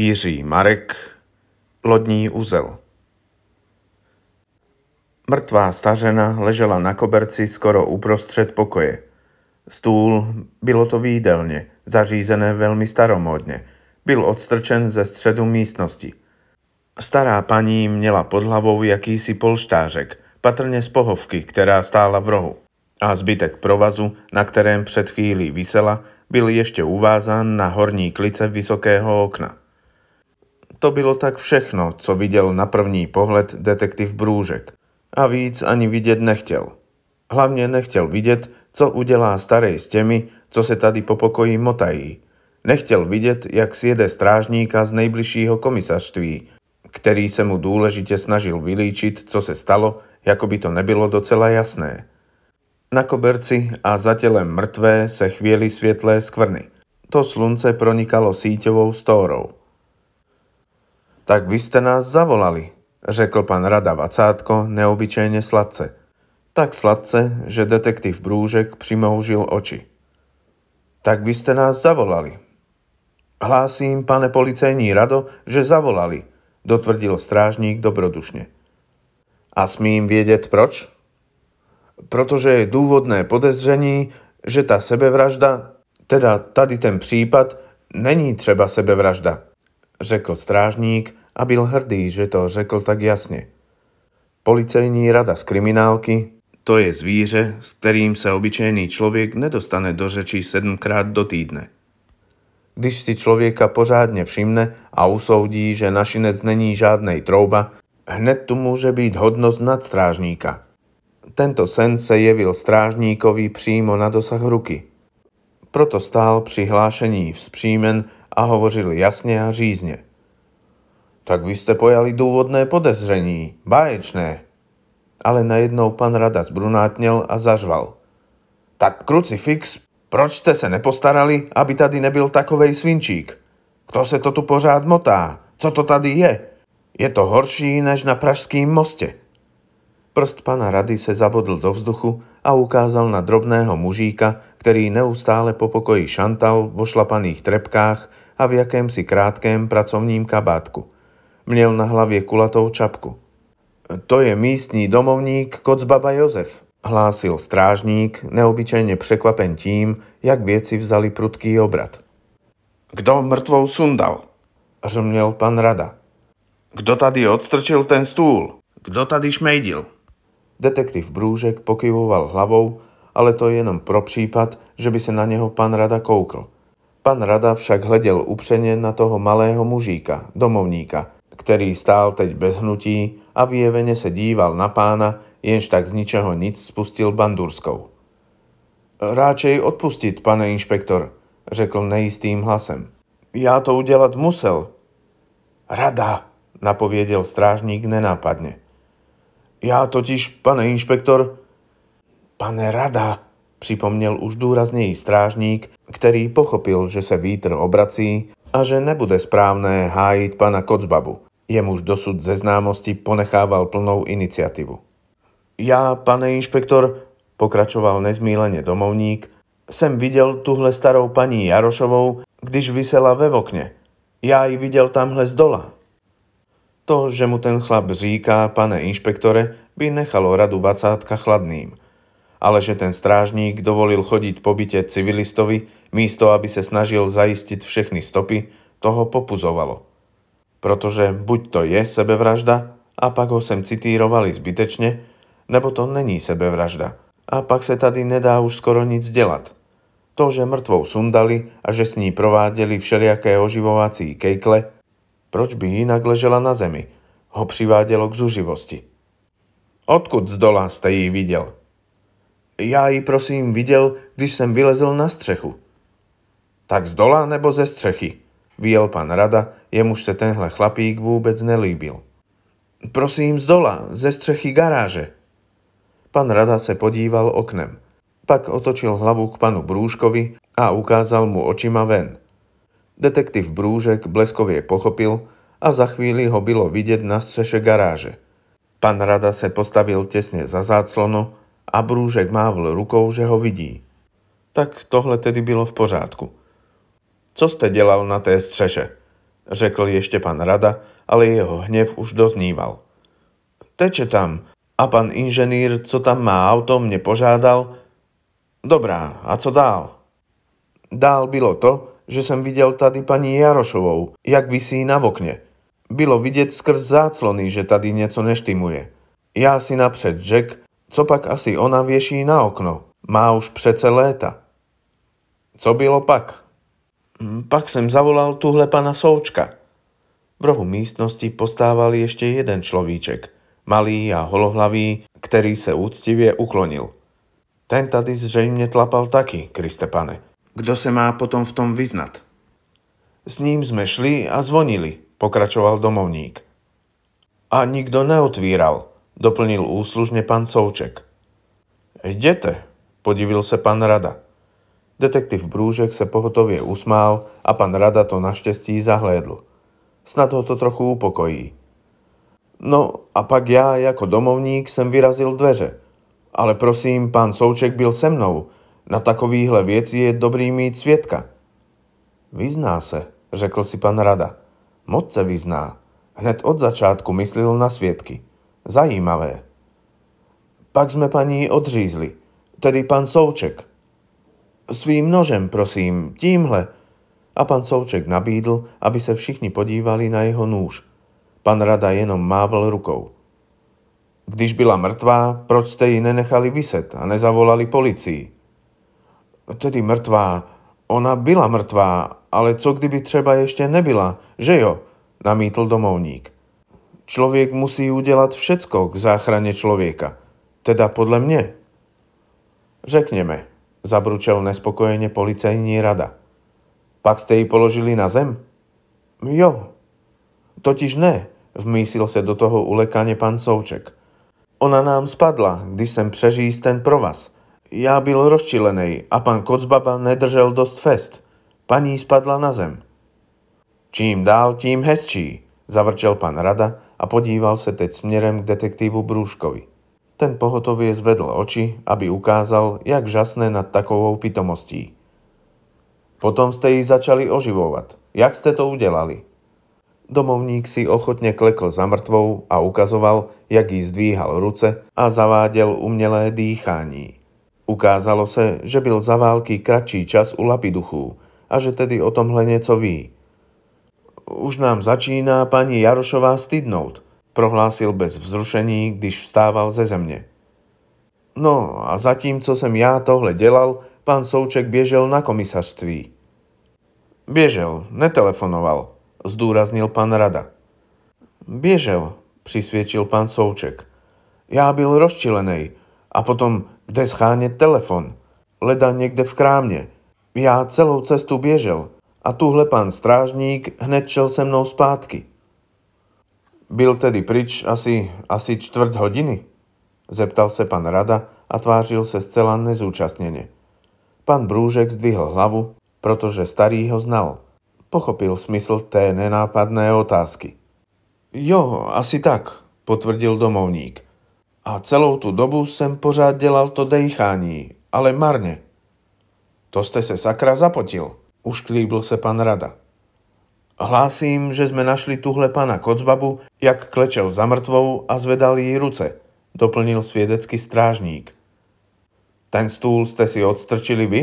Jiří Marek Lodní úzel Mrtvá stařena ležela na koberci skoro uprostřed pokoje. Stůl, bylo to výdelně, zařízené veľmi staromódne, byl odstrčen ze středu místnosti. Stará paní měla pod hlavou jakýsi polštářek, patrne z pohovky, ktorá stála v rohu. A zbytek provazu, na ktorém před chvíli vysela, byl ešte uvázán na horní klice vysokého okna to bylo tak všechno, co viděl na první pohled detektiv Brůžek. A víc ani vidět nechtěl. Hlavně nechtěl vidět, co udělá starej s těmi, co se tady po pokoji motají. Nechtěl vidět, jak sjede strážníka z nejbližšího komisařství, který se mu důležitě snažil vylíčit, co se stalo, jako by to nebylo docela jasné. Na koberci a za telem mrtvé se chvieli svietlé skvrny. To slunce pronikalo síťovou stórou. Tak vy ste nás zavolali, řekl pán Rada Vacátko neobyčajne sladce. Tak sladce, že detektív Brúžek přimoužil oči. Tak vy ste nás zavolali. Hlásím, pane policejní Rado, že zavolali, dotvrdil strážník dobrodušne. A smím vědět proč? Protože je důvodné podezření, že tá sebevražda, teda tady ten případ, není třeba sebevražda, řekl strážník a byl hrdý, že to řekl tak jasne. Policejní rada z kriminálky, to je zvíře, s kterým se obyčejný člověk nedostane do řeči sedmkrát do týdne. Když si člověka pořádně všimne a usoudí, že našinec není žádnej trouba, hned tu môže byť hodnosť nadstrážníka. Tento sen se jevil strážníkovi přímo na dosah ruky. Proto stál pri hlášení vzpřímen a hovořil jasne a řízne. Tak vy ste pojali dôvodné podezření, báječné. Ale najednou pán Rada zbrunátnel a zažval. Tak krucifix, proč ste se nepostarali, aby tady nebyl takovej svinčík? Kto se to tu pořád motá? Co to tady je? Je to horší než na Pražským moste. Prst pana Rady se zabodl do vzduchu a ukázal na drobného mužíka, který neustále po pokoji šantal vo šlapaných trepkách a v jakémsi krátkém pracovním kabátku – mnel na hlavie kulatou čapku. To je místní domovník Kocbaba Jozef, hlásil strážník, neobyčajne překvapen tím, jak vieci vzali prudký obrad. Kdo mrtvou sundal? Žmnel pan Rada. Kdo tady odstrčil ten stůl? Kdo tady šmejdil? Detektív Brúžek pokyvoval hlavou, ale to je jenom pro případ, že by sa na neho pán Rada koukl. Pán Rada však hledel upřene na toho malého mužíka, domovníka, ktorý stál teď bez hnutí a vyjevene se díval na pána, jenž tak z ničeho nic spustil bandúrskou. Ráčej odpustiť, pane inšpektor, řekl neistým hlasem. Ja to udelať musel. Rada, napoviedel strážník nenápadne. Ja totiž, pane inšpektor... Pane Rada, pripomnel už dôraznej strážník, ktorý pochopil, že sa vítr obrací a že nebude správne hájiť pana Kocbabu. Jemuž dosud ze známosti ponechával plnou iniciatívu. Ja, pane inšpektor, pokračoval nezmílenie domovník, sem videl tuhle starou pani Jarošovou, když vysela ve okne. Ja ji videl tamhle z dola. To, že mu ten chlap říká, pane inšpektore, by nechalo radu vacátka chladným. Ale že ten strážník dovolil chodiť po byte civilistovi, místo aby sa snažil zaistiť všechny stopy, toho popuzovalo. Protože buď to je sebevražda a pak ho sem citírovali zbytečne, nebo to není sebevražda a pak se tady nedá už skoro nic delať. To, že mŕtvou sundali a že s ní provádeli všelijaké oživovací kejkle, proč by inak ležela na zemi, ho přivádelo k zuživosti. Odkud z dola jste jí videl. Ja ji prosím videl, když sem vylezl na střechu. Tak z dola nebo ze střechy? Viel pán Rada, jemuž se tenhle chlapík vôbec nelíbil. Prosím z dola, ze střechy garáže. Pán Rada se podíval oknem. Pak otočil hlavu k panu Brúškovi a ukázal mu očima ven. Detektív Brúžek bleskovie pochopil a za chvíli ho bylo vidieť na střeše garáže. Pán Rada se postavil tesne za záclono a Brúžek mávl rukou, že ho vidí. Tak tohle tedy bylo v pořádku. Co ste delal na té střeše? Řekl ešte pán Rada, ale jeho hnev už dozníval. Teče tam. A pán inženýr, co tam má auto, mne požádal. Dobrá, a co dál? Dál bylo to, že som videl tady pani Jarošovou, jak vysí na okne. Bylo vidieť skrz záclony, že tady nieco neštimuje. Ja si napřed řek, co pak asi ona vieší na okno. Má už přece léta. Co bylo pak? Hm, pak sem zavolal tuhle pana Součka. V rohu místnosti postával ešte jeden človíček, malý a holohlavý, ktorý sa úctivie uklonil. Ten tady zřejmne tlapal taky, Kriste pane. Kdo se má potom v tom vyznať? S ním sme šli a zvonili, pokračoval domovník. A nikto neotvíral, doplnil úslužne pán Souček. Jdete, podivil sa pán Rada. Detektív Brúžek sa pohotovie usmál a pán Rada to našťastí zahlédl. Snad ho to trochu upokojí. No a pak ja ako domovník sem vyrazil dveře. Ale prosím, pán Souček byl se mnou. Na takovýhle věci je dobrý mít svietka. Vyzná se, řekl si pan Rada. Moc se vyzná. Hned od začátku myslil na svietky. Zajímavé. Pak sme paní odřízli, tedy pán Souček, Svým nožem, prosím, tímhle. A pán Souček nabídl, aby sa všichni podívali na jeho núž. Pán Rada jenom mávl rukou. Když byla mrtvá, proč ste ji nenechali vyset a nezavolali policii? Tedy mrtvá. Ona byla mrtvá, ale co kdyby třeba ešte nebyla, že jo? Namítl domovník. Človek musí udelať všetko k záchrane človeka. Teda podľa mne. Řekneme, Zabručel nespokojene policajní rada. Pak ste ji položili na zem? Jo. Totiž ne, vmýsil se do toho ulekane pan Souček. Ona nám spadla, když sem přežíst ten provaz. Ja byl rozčilenej a pan Kocbaba nedržel dost fest. Paní spadla na zem. Čím dál, tím hezčí, zavrčel pan Rada a podíval se teď směrem k detektívu Brúškovi. Ten pohotovie zvedl oči, aby ukázal, jak žasné nad takovou pitomostí. Potom ste ich začali oživovať. Jak ste to udelali? Domovník si ochotne klekl za mŕtvou a ukazoval, jak jí zdvíhal ruce a zavádel umelé dýchání. Ukázalo se, že byl za války kratší čas u lapiduchů a že tedy o tomhle nieco ví. Už nám začíná pani Jarošová stydnout, prohlásil bez vzrušení, když vstával ze země. No a zatímco jsem já tohle dělal, pán Souček běžel na komisařství. Běžel, netelefonoval, zdůraznil pan Rada. Běžel, přisvědčil pán Souček. Já byl rozčilenej. A potom, kde scháne telefon? Leda někde v krámě. Já celou cestu běžel. A tuhle pán strážník hned šel se mnou zpátky. Byl tedy prič asi, asi čtvrt hodiny? Zeptal sa pán Rada a tvářil sa zcela nezúčastnene. Pán Brúžek zdvihol hlavu, pretože starý ho znal. Pochopil smysl té nenápadné otázky. Jo, asi tak, potvrdil domovník. A celou tu dobu sem pořád dělal to dejchání, ale marne. To ste se sakra zapotil, ušklíbil se pán Rada. Hlásím, že sme našli tuhle pána Kocbabu, jak klečel za mŕtvou a zvedali jej ruce, doplnil sviedecký strážník. Ten stúl ste si odstrčili vy?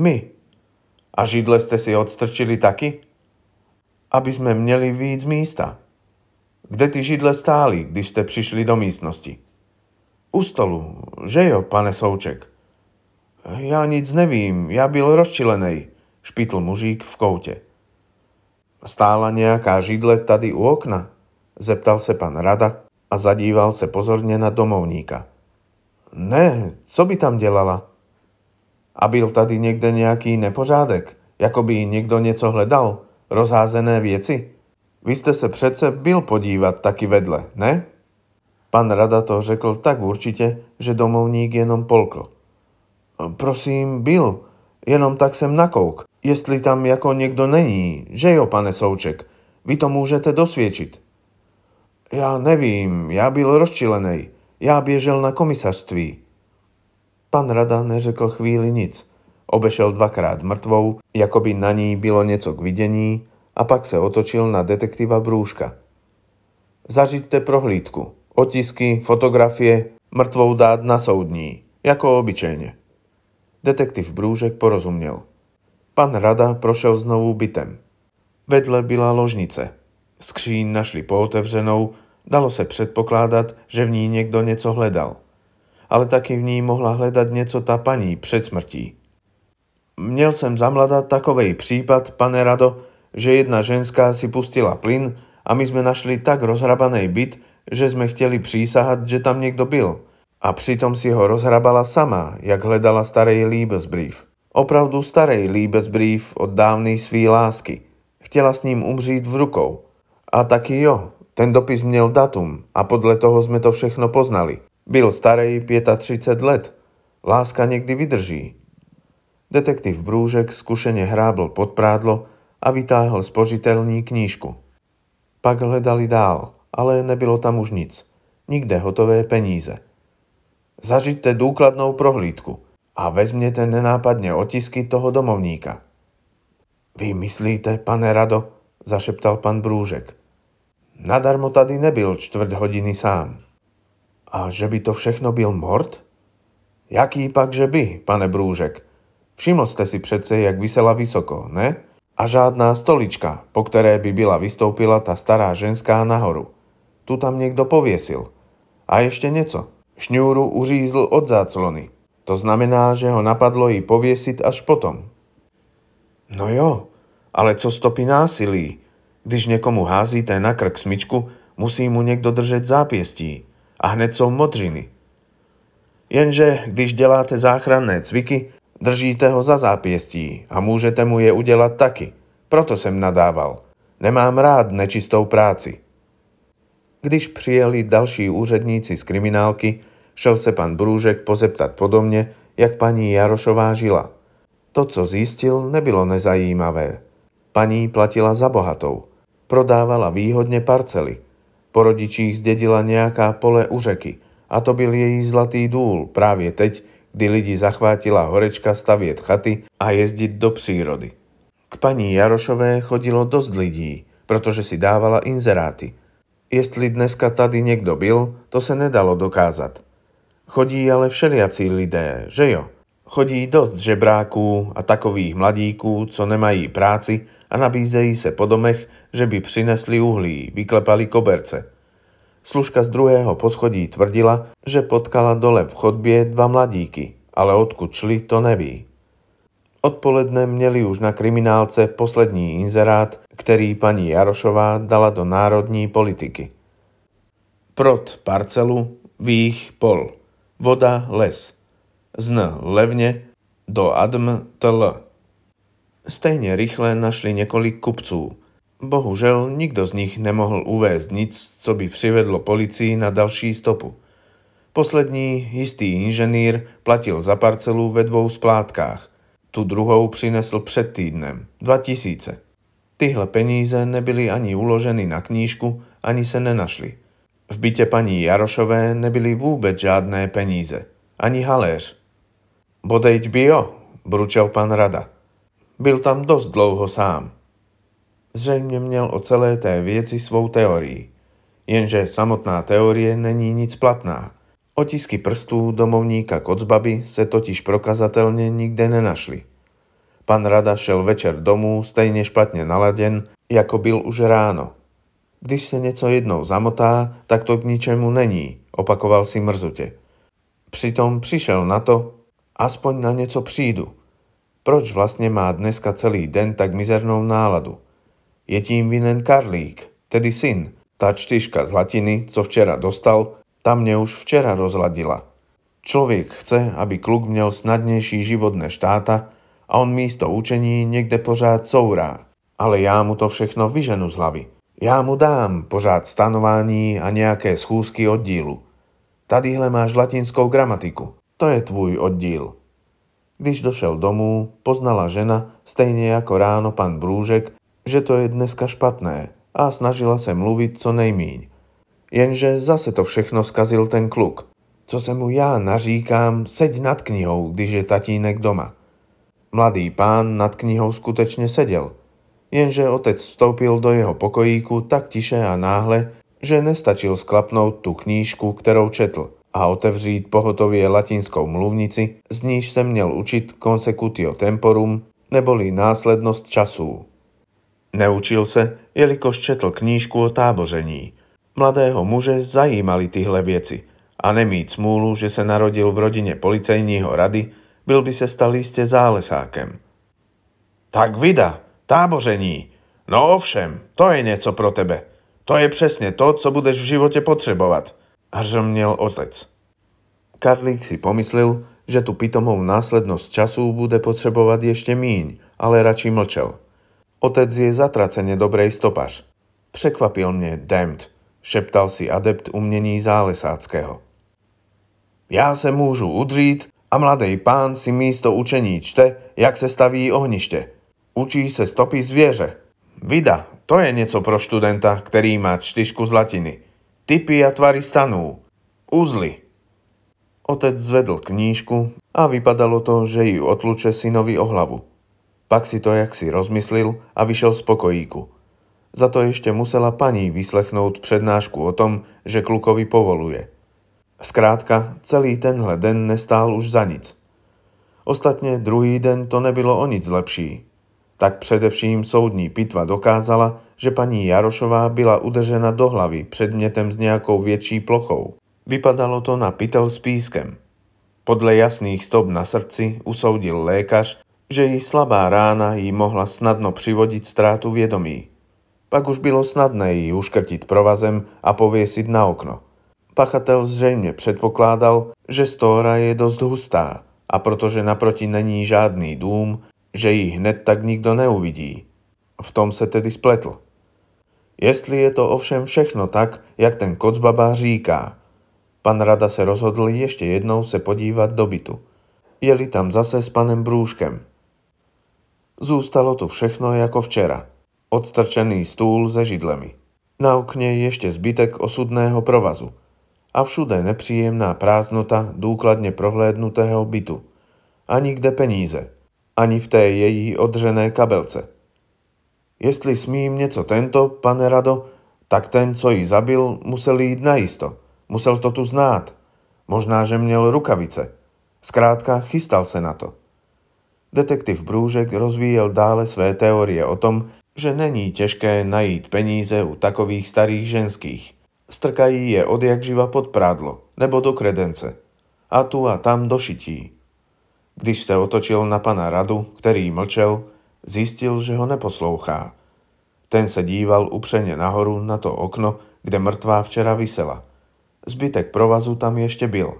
My. A židle ste si odstrčili taky? Aby sme měli víc místa. Kde ty židle stáli, když ste prišli do místnosti? U stolu, že jo, pane Souček? Ja nic nevím, ja byl rozčilenej, špítl mužík v koute. Stála nejaká židle tady u okna? Zeptal sa pán Rada a zadíval sa pozorne na domovníka. Ne, co by tam delala? A byl tady niekde nejaký nepořádek, ako by niekto nieco hledal, rozházené vieci? Vy ste sa přece byl podívať taky vedle, ne? Pán Rada to řekl tak určite, že domovník jenom polkl. Prosím, byl, jenom tak sem nakouk, jestli tam jako někdo není, že jo, pane Souček? Vy to můžete dosvědčit. Ja nevím, ja byl rozčilenej. Ja biežel na komisařství. Pan Rada neřekl chvíli nic. Obešel dvakrát mrtvou, jako by na ní bylo něco k vidění, a pak se otočil na detektiva Brúška. Zažite prohlídku. Otisky, fotografie, mrtvou dát na soudní, jako obyčejne. Detektív Brúžek porozuměl. Pán Rada prošel znovu bytem. Vedle byla ložnice. Skříň našli pootevřenou, dalo se predpokládať, že v ní niekto nieco hledal. Ale taky v ní mohla hledať nieco tá paní před smrtí. Měl sem zamladať takovej případ, pane Rado, že jedna ženská si pustila plyn a my sme našli tak rozhrabaný byt, že sme chteli prísahať, že tam niekto byl. A pritom si ho rozhrabala sama, jak hledala starej Liebesbrief opravdu starej líbezbrief od dávnej svý lásky. chtela s ním umřít v rukou. A taky jo, ten dopis měl datum a podle toho sme to všechno poznali. Byl starej 35 let. Láska niekdy vydrží. Detektív Brúžek skúšene hrábl pod prádlo a vytáhl z požitelní knížku. Pak hledali dál, ale nebylo tam už nic. Nikde hotové peníze. Zažite dôkladnou prohlídku – a vezmete nenápadne otisky toho domovníka. Vy myslíte, pane Rado, zašeptal pán Brúžek. Nadarmo tady nebyl čtvrt hodiny sám. A že by to všechno byl mord? Jaký pak, že by, pane Brúžek? Všiml ste si přece, jak vysela vysoko, ne? A žádná stolička, po ktoré by byla vystoupila tá stará ženská nahoru. Tu tam niekto poviesil. A ešte nieco. Šňúru uřízl od záclony. To znamená, že ho napadlo ji poviesiť až potom. No jo, ale co stopy násilí? Když hází házíte na krk smyčku, musí mu niekto držať zápiestí. a hned sú modřiny. Jenže když deláte záchranné cviky, držíte ho za zápiestí a môžete mu je udelať taky. Proto som nadával. Nemám rád nečistou práci. Když přijeli další úředníci z kriminálky, Šel se pan Brúžek pozeptat podobne, jak pani Jarošová žila. To, co zistil, nebylo nezajímavé. Paní platila za bohatou. Prodávala výhodne parcely. Po rodičích zdedila nejaká pole u řeky a to byl jej zlatý důl právě teď, kdy lidi zachvátila horečka staviet chaty a jezdiť do přírody. K paní Jarošové chodilo dosť lidí, protože si dávala inzeráty. Jestli dneska tady niekto byl, to se nedalo dokázať. Chodí ale všeliaci lidé, že jo? Chodí dosť žebráků a takových mladíků, co nemají práci a nabízejí se po domech, že by přinesli uhlí, vyklepali koberce. Služka z druhého poschodí tvrdila, že potkala dole v chodbě dva mladíky, ale odkud šli, to neví. Odpoledne měli už na kriminálce poslední inzerát, který paní Jarošová dala do národní politiky. Prot parcelu, vých pol voda, les. Zn levne, do adm tl. Stejne rýchle našli niekoľk kupcú. Bohužel nikto z nich nemohol uvést nic, co by přivedlo policii na další stopu. Poslední, istý inženýr, platil za parcelu ve dvou splátkách. Tu druhou přinesl před týdnem, 2000. Tyhle peníze nebyly ani uloženy na knížku, ani se nenašli. V byte pani Jarošové nebyli vôbec žádné peníze, ani haléř. Bodejť by jo, bručel pan Rada. Byl tam dosť dlouho sám. Zrejme měl o celé té věci svou teorii. Jenže samotná teorie není nic platná. Otisky prstů domovníka Kocbaby se totiž prokazatelne nikde nenašli. Pán Rada šel večer domů stejne špatne naladen, ako byl už ráno. Když se něco jednou zamotá, tak to k ničemu není, opakoval si mrzute. Přitom přišel na to, aspoň na něco přijdu. Proč vlastne má dneska celý den tak mizernou náladu? Je tím vinen Karlík, tedy syn. Tá čtyška z latiny, co včera dostal, tam mne už včera rozladila. Človek chce, aby kluk měl snadnejší životné štáta a on místo učení niekde pořád courá. Ale ja mu to všechno vyženu z hlavy. Ja mu dám požád stanování a nejaké schúzky oddílu. Tadyhle máš latinskou gramatiku. To je tvůj oddíl. Když došel domů, poznala žena, stejne ako ráno pán Brúžek, že to je dneska špatné a snažila sa mluviť co nejmíň. Jenže zase to všechno skazil ten kluk. Co sa mu ja naříkám, seď nad knihou, když je tatínek doma. Mladý pán nad knihou skutečne sedel – Jenže otec vstoupil do jeho pokojíku tak tiše a náhle, že nestačil sklapnout tu knížku, kterou četl, a otevřít pohotově latinskou mluvnici, z níž se měl učit consecutio temporum, neboli následnost časů. Neučil se, jelikož četl knížku o táboření. Mladého muže zajímali tyhle věci a nemít smůlu, že se narodil v rodině policejního rady, byl by se stal jistě zálesákem. Tak vida, Tábožení. No ovšem, to je niečo pro tebe. To je presne to, co budeš v živote potřebovat. Hržmnil otec. Karlík si pomyslel, že tu pitomov následnosť času bude potrebovať ešte míň, ale radšej mlčel. Otec je zatracene dobrej stopaž. Překvapil mne damned, šeptal si adept umnení zálesáckého. Ja se môžu udřít a mladej pán si místo učení čte, jak se staví ohnište – učí se stopy zvieže. Vida, to je nieco pro študenta, ktorý má čtyšku z latiny. Typy a tvary stanú. Uzly. Otec zvedl knížku a vypadalo to, že ju otluče synovi o hlavu. Pak si to jak si rozmyslil a vyšel z pokojíku. Za to ešte musela pani vyslechnúť prednášku o tom, že klukovi povoluje. Skrátka, celý tenhle den nestál už za nic. Ostatne druhý den to nebylo o nic lepší. Tak především soudní pitva dokázala, že paní Jarošová byla udržená do hlavy předmětem s nějakou větší plochou. Vypadalo to na pytel s pískem. Podle jasných stop na srdci usoudil lékař, že jej slabá rána jí mohla snadno přivodiť strátu vědomí. Pak už bylo snadné ji uškrtiť provazem a poviesiť na okno. Pachatel zřejmě předpokládal, že stóra je dosť hustá a protože naproti není žádný dům, že ich hned tak nikto neuvidí. V tom se tedy spletl. Jestli je to ovšem všechno tak, jak ten kocbaba říká. Pan Rada se rozhodl ešte jednou se podívať do bytu. Jeli tam zase s panem Brúškem. Zústalo tu všechno ako včera. Odstrčený stúl ze židlemi. Na okne ešte zbytek osudného provazu. A všude nepříjemná prázdnota důkladně prohlédnutého bytu. A nikde peníze ani v té její odřené kabelce. Jestli smím něco tento, pane Rado, tak ten, co ji zabil, musel jít najisto. Musel to tu znát. Možná, že měl rukavice. Zkrátka, chystal se na to. Detektív Brúžek rozvíjel dále své teórie o tom, že není těžké najít peníze u takových starých ženských. Strkají je odjak živa pod prádlo, nebo do kredence. A tu a tam do šití. Když se otočil na pana Radu, ktorý mlčel, zistil, že ho neposlouchá. Ten se díval upřene nahoru na to okno, kde mrtvá včera vysela. Zbytek provazu tam ještě byl.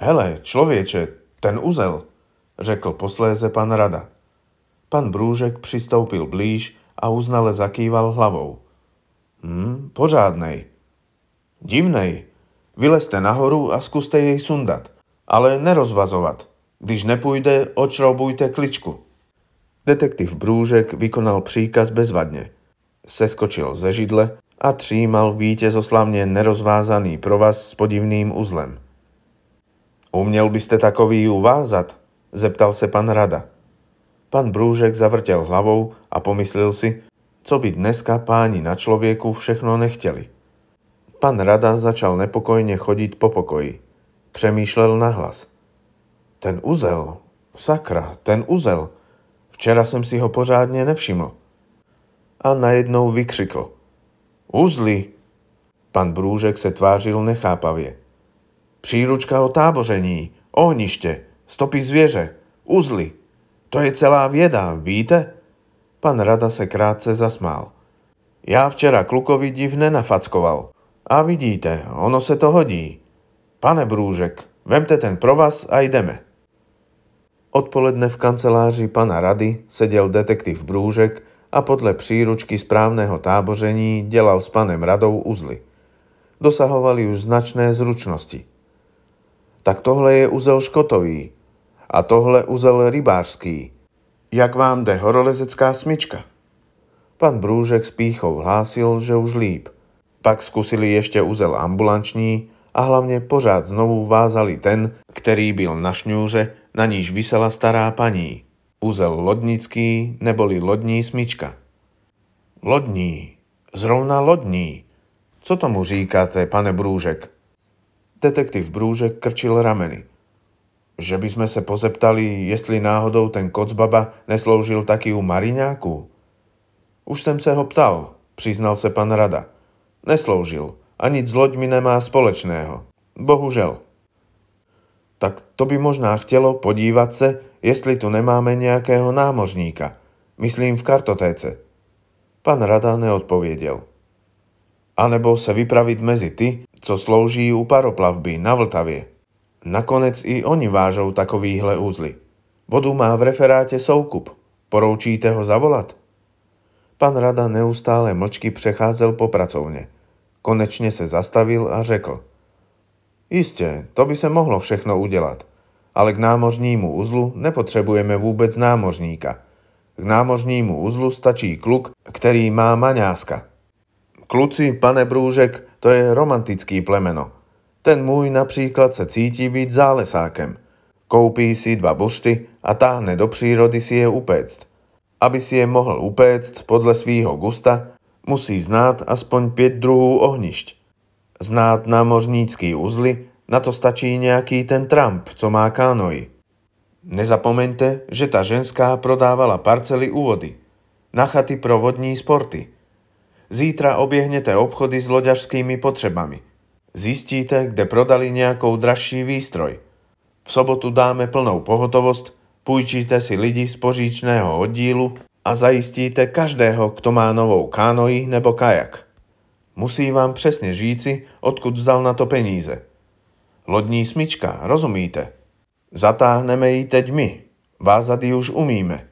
Hele, člověče, ten uzel, řekl posléze pan Rada. Pan Brúžek přistoupil blíž a uznale zakýval hlavou. Hm, pořádnej. Divnej. Vylezte nahoru a skúste jej sundat, ale nerozvazovat. Když nepůjde, odšroubujte kličku. Detektív Brúžek vykonal príkaz bezvadne. Seskočil ze židle a třímal vítezoslavne nerozvázaný provaz s podivným uzlem. Umiel by ste takový uvázat? zeptal sa pán Rada. Pán Brúžek zavrtel hlavou a pomyslel si, co by dneska páni na človeku všechno nechteli. Pán Rada začal nepokojne chodiť po pokoji. Přemýšlel nahlas. Ten uzel, sakra, ten uzel. Včera jsem si ho pořádně nevšiml. A najednou vykřikl. Uzly! Pan Brúžek se tvářil nechápavě. Příručka o táboření, ohnište, stopy zvěře, uzly. To je celá věda, víte? Pan Rada se krátce zasmál. Ja včera klukovi divne nafackoval. A vidíte, ono se to hodí. Pane Brúžek, vemte ten provaz a ideme. Odpoledne v kanceláři pana rady sedel detektív Brúžek a podle příručky správneho tábožení delal s panem radou uzly. Dosahovali už značné zručnosti. Tak tohle je úzel škotový a tohle uzel rybářský. Jak vám de horolezecká smyčka? Pan Brúžek s pýchou hlásil, že už líp. Pak skúsili ešte úzel ambulanční a hlavne pořád znovu vázali ten, ktorý byl na šňúže na níž vysela stará paní. Úzel lodnický neboli lodní smyčka. Lodní, zrovna lodní. Co tomu říkáte, pane Brúžek? Detektív Brúžek krčil rameny. Že by sme sa pozeptali, jestli náhodou ten kocbaba nesloužil taký u mariňáku? Už som sa ho ptal, priznal sa pan Rada. Nesloužil a nic s loďmi nemá společného. Bohužel tak to by možná chtelo podívať se, jestli tu nemáme nejakého námožníka. Myslím v kartotéce. Pán Rada A Anebo sa vypraviť medzi ty, co slouží u paroplavby na Vltavie. Nakonec i oni vážou takovýhle úzly. Vodu má v referáte soukup. Poroučíte ho zavolat? Pan Rada neustále mlčky přecházel po pracovne. Konečne se zastavil a řekl – Isté, to by sa mohlo všechno udelať. Ale k námožnímu uzlu nepotrebujeme vôbec námožníka. K námožnímu uzlu stačí kluk, ktorý má maňáska. Kluci, pane Brúžek, to je romantický plemeno. Ten môj napríklad sa cíti byť zálesákem. Koupí si dva bušty a táhne do přírody si je upéct. Aby si je mohl upéct podľa svýho gusta, musí znáť aspoň 5 druhů ohnišť. Znát námořnícky uzly, na to stačí nejaký ten Trump, co má kánoj. Nezapomeňte, že tá ženská prodávala parcely u vody. Na chaty provodní sporty. Zítra obiehnete obchody s loďažskými potrebami. Zistíte, kde prodali nejakou dražší výstroj. V sobotu dáme plnou pohotovosť, půjčíte si lidi z požičného oddílu a zajistíte každého, kto má novou kánoji nebo kajak. Musí vám presne říci, odkud vzal na to peníze. Lodní smyčka, rozumíte? Zatáhneme ji teď my. Vázat ji už umíme.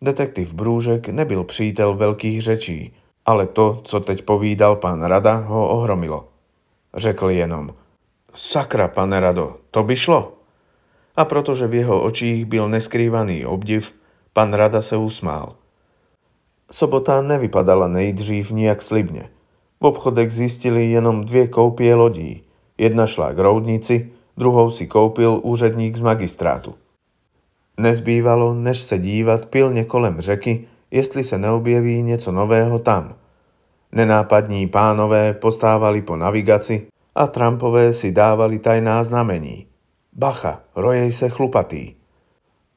Detektív Brúžek nebyl přítel veľkých řečí, ale to, co teď povídal pán Rada, ho ohromilo. Řekl jenom, sakra, pane Rado, to by šlo. A protože v jeho očích byl neskrývaný obdiv, pan Rada se usmál. Sobota nevypadala nejdřív nijak slibne – v obchodek zistili jenom dve koupie lodí. Jedna šla k roudnici, druhou si koupil úředník z magistrátu. Nezbývalo, než se dívat pilne kolem řeky, jestli se neobjeví něco nového tam. Nenápadní pánové postávali po navigaci a Trumpové si dávali tajná znamení. Bacha, rojej se chlupatý.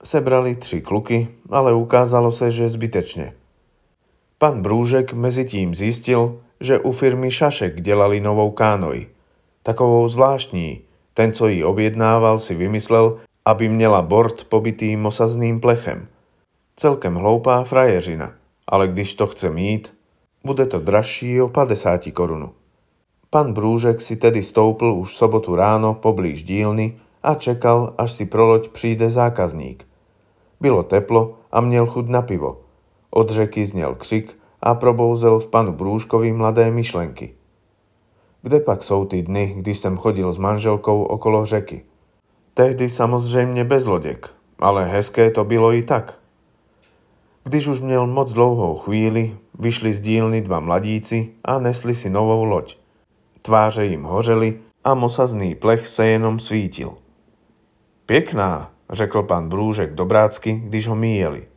Sebrali tři kluky, ale ukázalo se, že zbytečne. Pán Brúžek mezi tím zistil, že u firmy Šašek delali novou kánoj. Takovou zvláštní, ten, co ji objednával, si vymyslel, aby měla bord pobytý mosazným plechem. Celkem hloupá frajeřina, ale když to chce mít, bude to dražší o 50 korunu. Pan Brúžek si tedy stoupl už sobotu ráno poblíž dílny a čekal, až si pro loď príde zákazník. Bylo teplo a měl chuť na pivo. Od řeky znel křik a probouzel v panu Brúškovi mladé myšlenky. Kde pak sú tí dny, kdy som chodil s manželkou okolo řeky? Tehdy samozrejme bez lodek, ale hezké to bylo i tak. Když už měl moc dlouhou chvíli, vyšli z dílny dva mladíci a nesli si novou loď. Tváře im hořeli a mosazný plech se jenom svítil. Pekná, řekl pán Brúžek dobrácky, když ho míjeli.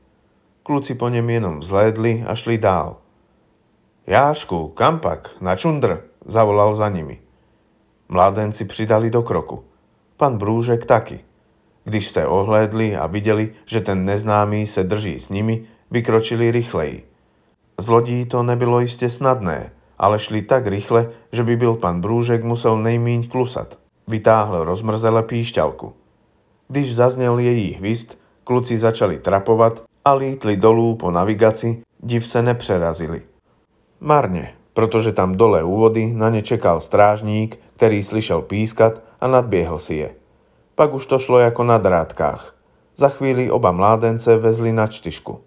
Kľúci po nem jenom vzlédli a šli dál. Jášku, kampak, na čundr, zavolal za nimi. Mládenci pridali do kroku. Pan Brúžek taky. Když sa ohlédli a videli, že ten neznámý se drží s nimi, vykročili rýchlej. Z lodí to nebylo iste snadné, ale šli tak rýchle, že by byl pan Brúžek musel nejmíň klusat. Vytáhl rozmrzele píšťalku. Když zaznel jej hvist, kluci začali trapovať a lítli dolů po navigaci, div se nepřerazili. Marne, protože tam dole u vody na ne čekal strážník, ktorý slyšel pískat a nadbiehl si je. Pak už to šlo ako na drátkách. Za chvíli oba mládence vezli na čtyšku.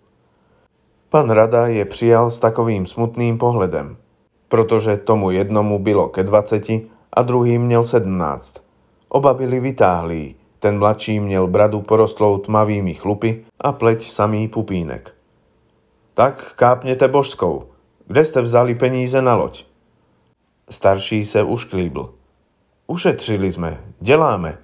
Pan Rada je přijal s takovým smutným pohledem, protože tomu jednomu bylo ke 20 a druhým měl 17. Oba byli vytáhlí, ten mladší měl bradu porostlou tmavými chlupy a pleť samý pupínek. Tak kápněte božskou, kde ste vzali peníze na loď? Starší se klíbl. Ušetřili sme, deláme.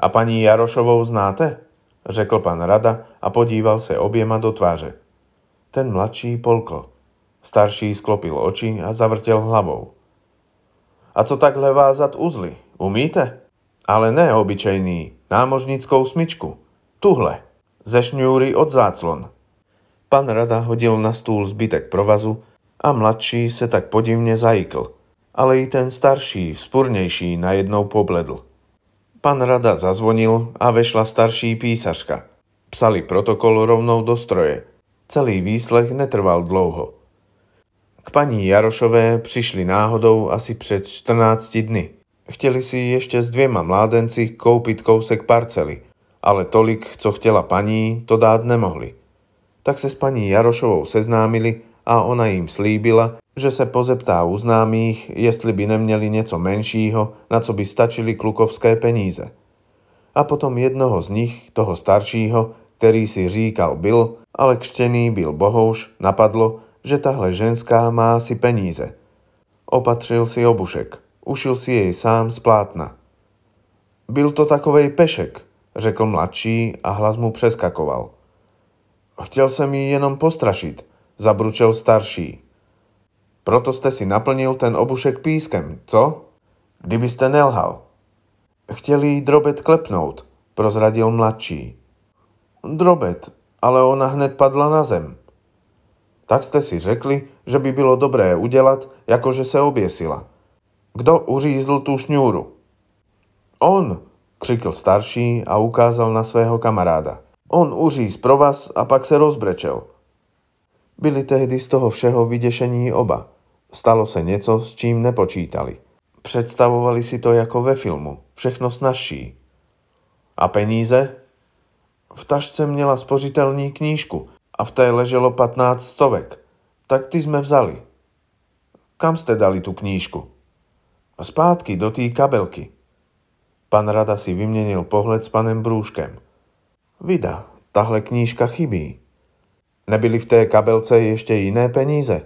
A paní Jarošovou znáte? Řekl pán Rada a podíval se objema do tváře. Ten mladší polkl. Starší sklopil oči a zavrtel hlavou. A co takhle vázat uzly? Umíte? ale ne obyčejný, námožníckou smyčku. Tuhle. Ze šňúry od záclon. Pán Rada hodil na stúl zbytek provazu a mladší se tak podivne zaikl. Ale i ten starší, vzpurnejší, najednou pobledl. Pán Rada zazvonil a vešla starší písaška. Psali protokol rovnou do stroje. Celý výslech netrval dlouho. K paní Jarošové přišli náhodou asi před 14 dny. Chteli si ešte s dviema mládenci kúpiť kousek parcely, ale tolik, co chtela paní, to dát nemohli. Tak se s paní Jarošovou seznámili a ona im slíbila, že se pozeptá u známých, jestli by neměli něco menšího, na co by stačili klukovské peníze. A potom jednoho z nich, toho staršího, ktorý si říkal Bill, ale kštený Bill Bohouš, napadlo, že tahle ženská má si peníze. Opatřil si obušek – Ušil si jej sám z plátna. Byl to takovej pešek, řekl mladší a hlas mu přeskakoval. Chtěl jsem ji jenom postrašit, zabručel starší. Proto ste si naplnil ten obušek pískem, co? Kdyby ste nelhal. Chtěl jí drobet klepnout, prozradil mladší. Drobet, ale ona hned padla na zem. Tak ste si řekli, že by bylo dobré udelať, akože se obiesila – kto uřízl tú šňúru? On, křikl starší a ukázal na svého kamaráda. On uříz pro vás a pak se rozbrečel. Byli tehdy z toho všeho vydešení oba. Stalo se nieco, s čím nepočítali. Představovali si to jako ve filmu. Všechno snažší. A peníze? V tašce měla spožitelní knížku a v té leželo 15 stovek. Tak ty sme vzali. Kam ste dali tú knížku? Spátky do tý kabelky. Pán Rada si vymienil pohľad s panem Brúškem. Vida, tahle knížka chybí. Nebyli v té kabelce ešte iné peníze?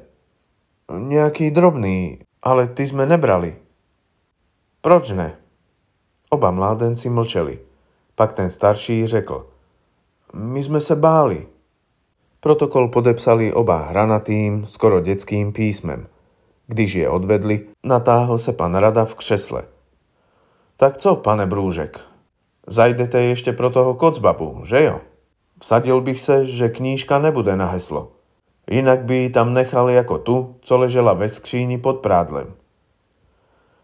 Nejaký drobný, ale ty sme nebrali. Proč ne? Oba mládenci mlčeli. Pak ten starší řekl. My sme sa báli. Protokol podepsali oba hranatým, skoro detským písmem. Když je odvedli, natáhl se pan Rada v křesle. Tak co, pane Brúžek? Zajdete ešte pro toho kocbabu, že jo? Vsadil bych se, že knížka nebude na heslo. Jinak by ji tam nechali jako tu, co ležela ve skříni pod prádlem.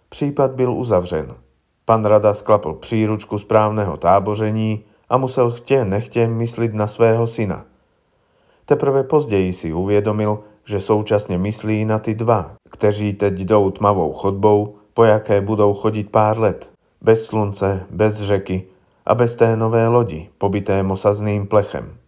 Případ byl uzavřen. Pan Rada sklapl příručku správného táboření a musel chtě nechtě mysliť na svého syna. Teprve později si uvědomil, že současne myslí na ty dva, kteří teď jdou tmavou chodbou, po jaké budou chodit pár let, bez slunce, bez řeky a bez té nové lodi, pobité mosazným plechem.